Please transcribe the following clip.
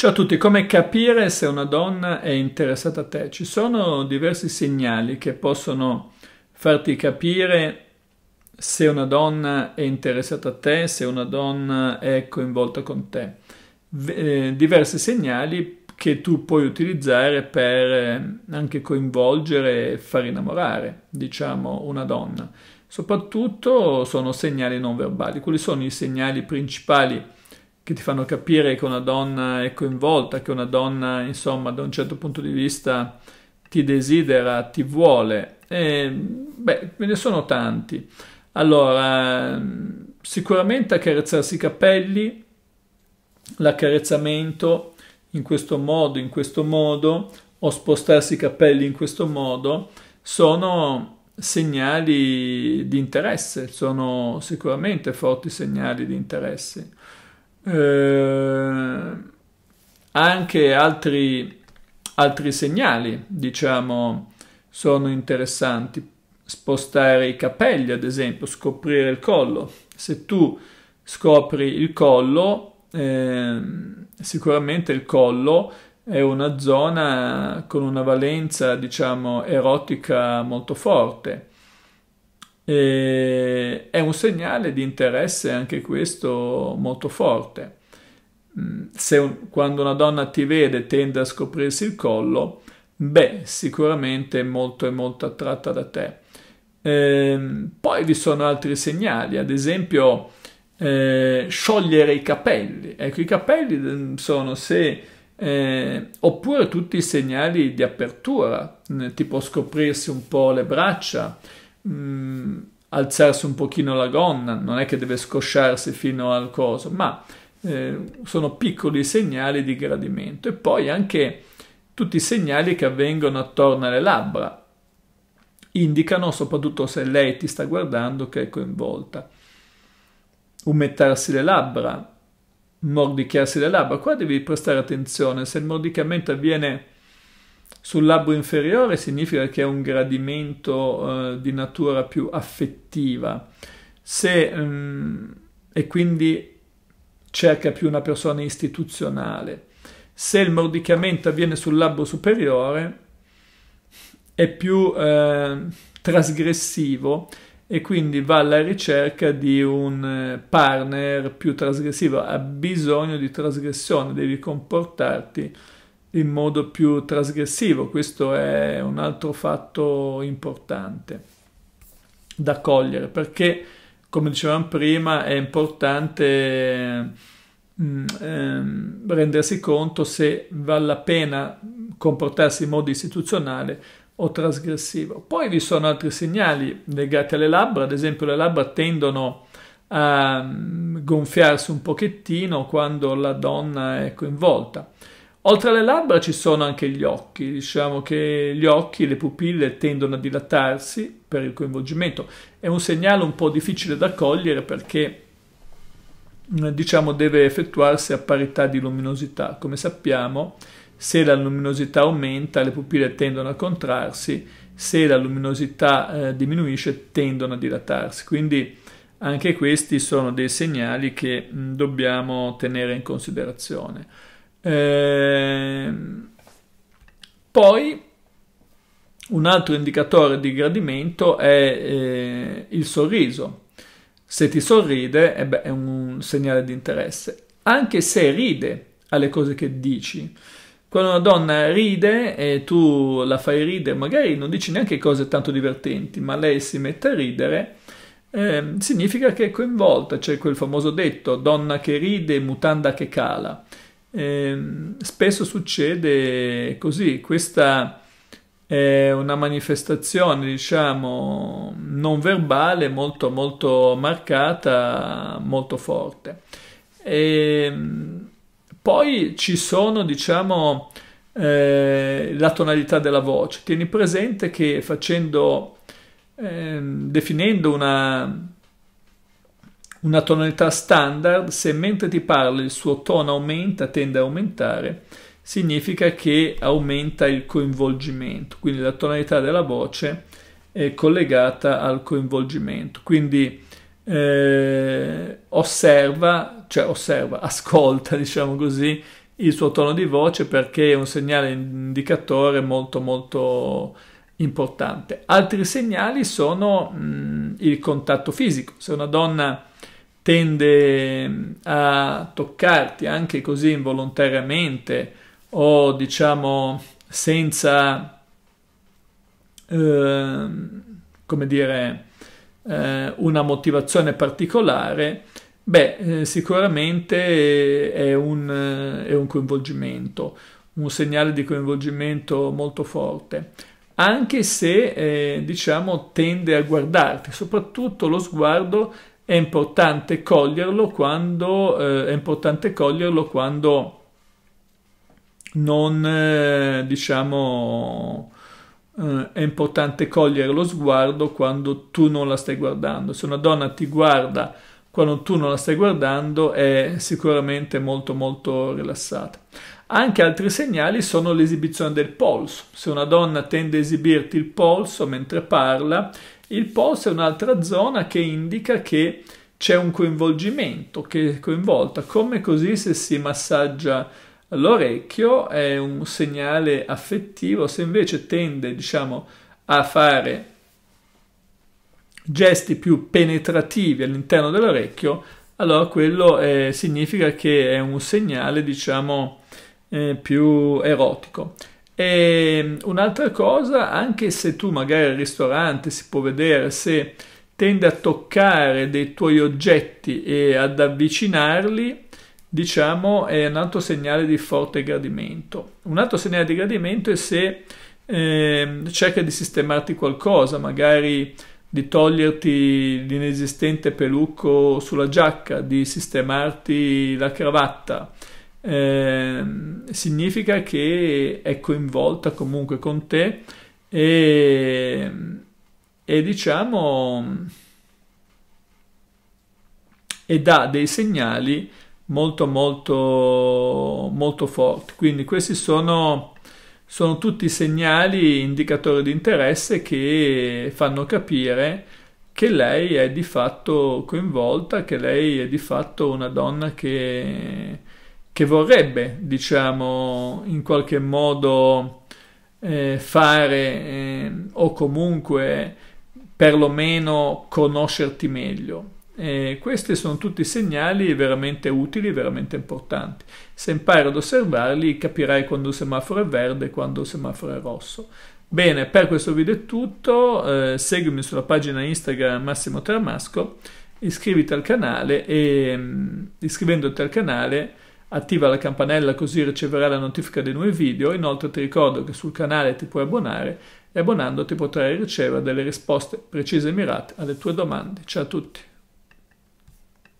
Ciao a tutti, come capire se una donna è interessata a te? Ci sono diversi segnali che possono farti capire se una donna è interessata a te, se una donna è coinvolta con te. Eh, diversi segnali che tu puoi utilizzare per eh, anche coinvolgere e far innamorare, diciamo, una donna. Soprattutto sono segnali non verbali. Quali sono i segnali principali? che ti fanno capire che una donna è coinvolta, che una donna, insomma, da un certo punto di vista ti desidera, ti vuole. E, beh, ve ne sono tanti. Allora, sicuramente accarezzarsi i capelli, l'accarezzamento in questo modo, in questo modo, o spostarsi i capelli in questo modo, sono segnali di interesse, sono sicuramente forti segnali di interesse eh, anche altri, altri segnali, diciamo, sono interessanti. Spostare i capelli, ad esempio, scoprire il collo. Se tu scopri il collo, eh, sicuramente il collo è una zona con una valenza, diciamo, erotica molto forte. E è un segnale di interesse anche questo molto forte. Mm, se un, quando una donna ti vede tende a scoprirsi il collo, beh, sicuramente è molto e molto attratta da te. Ehm, poi vi sono altri segnali, ad esempio eh, sciogliere i capelli. Ecco, i capelli mm, sono se... Eh, oppure tutti i segnali di apertura, tipo scoprirsi un po' le braccia, mh, mm, alzarsi un pochino la gonna, non è che deve scosciarsi fino al coso, ma eh, sono piccoli segnali di gradimento e poi anche tutti i segnali che avvengono attorno alle labbra indicano soprattutto se lei ti sta guardando che è coinvolta. Umettarsi le labbra, mordicchiarsi le labbra, qua devi prestare attenzione, se il mordicchiamento avviene sul labbro inferiore significa che è un gradimento eh, di natura più affettiva. Se, mh, mm, e quindi cerca più una persona istituzionale. Se il mordicamento avviene sul labbro superiore è più eh, trasgressivo e quindi va alla ricerca di un eh, partner più trasgressivo, ha bisogno di trasgressione, devi comportarti in modo più trasgressivo. Questo è un altro fatto importante da cogliere perché, come dicevamo prima, è importante mh, mm, ehm, rendersi conto se vale la pena comportarsi in modo istituzionale o trasgressivo. Poi vi sono altri segnali legati alle labbra, ad esempio le labbra tendono a mm, gonfiarsi un pochettino quando la donna è coinvolta. Oltre alle labbra ci sono anche gli occhi, diciamo che gli occhi e le pupille tendono a dilatarsi per il coinvolgimento. È un segnale un po' difficile da cogliere perché eh, diciamo deve effettuarsi a parità di luminosità. Come sappiamo, se la luminosità aumenta le pupille tendono a contrarsi, se la luminosità eh, diminuisce tendono a dilatarsi. Quindi anche questi sono dei segnali che mh, mm, dobbiamo tenere in considerazione. Ehm, poi un altro indicatore di gradimento è eh, il sorriso. Se ti sorride eh beh, è un segnale di interesse, anche se ride alle cose che dici. Quando una donna ride e tu la fai ridere, magari non dici neanche cose tanto divertenti, ma lei si mette a ridere, eh, significa che è coinvolta. C'è quel famoso detto, donna che ride, mutanda che cala. Ehm, spesso succede così, questa è una manifestazione, diciamo, non verbale molto, molto marcata, molto forte. E, ehm, poi ci sono, diciamo, eh, la tonalità della voce. Tieni presente che facendo, eh, definendo una una tonalità standard, se mentre ti parla il suo tono aumenta, tende a aumentare, significa che aumenta il coinvolgimento, quindi la tonalità della voce è collegata al coinvolgimento. Quindi eh, osserva, cioè osserva, ascolta, diciamo così, il suo tono di voce perché è un segnale indicatore molto molto importante. Altri segnali sono mh, mm, il contatto fisico. Se una donna tende mm, a toccarti anche così involontariamente o diciamo senza, eh, come dire, eh, una motivazione particolare, beh, eh, sicuramente è un, è un coinvolgimento, un segnale di coinvolgimento molto forte anche se eh, diciamo tende a guardarti, soprattutto lo sguardo è importante coglierlo quando, eh, è importante coglierlo quando non, eh, diciamo, eh, è importante cogliere lo sguardo quando tu non la stai guardando. Se una donna ti guarda quando tu non la stai guardando è sicuramente molto molto rilassata. Anche altri segnali sono l'esibizione del polso. Se una donna tende a esibirti il polso mentre parla, il polso è un'altra zona che indica che c'è un coinvolgimento, che è coinvolta, come così se si massaggia l'orecchio è un segnale affettivo, se invece tende, diciamo, a fare gesti più penetrativi all'interno dell'orecchio, allora quello eh, significa che è un segnale, diciamo, eh, più erotico. E ehm, un'altra cosa, anche se tu magari al ristorante si può vedere se tende a toccare dei tuoi oggetti e ad avvicinarli, diciamo è un altro segnale di forte gradimento. Un altro segnale di gradimento è se eh, cerca di sistemarti qualcosa, magari di toglierti l'inesistente pelucco sulla giacca, di sistemarti la cravatta Ehm, significa che è coinvolta comunque con te e, e diciamo e dà dei segnali molto molto molto forti quindi questi sono sono tutti segnali indicatori di interesse che fanno capire che lei è di fatto coinvolta che lei è di fatto una donna che che vorrebbe, diciamo, in qualche modo eh, fare eh, o comunque perlomeno conoscerti meglio. E questi sono tutti segnali veramente utili, veramente importanti. Se impari ad osservarli capirai quando il semaforo è verde e quando il semaforo è rosso. Bene, per questo video è tutto, eh, seguimi sulla pagina Instagram Massimo Tramasco, iscriviti al canale e mm, iscrivendoti al canale Attiva la campanella così riceverai la notifica dei nuovi video, inoltre ti ricordo che sul canale ti puoi abbonare e abbonandoti potrai ricevere delle risposte precise e mirate alle tue domande. Ciao a tutti!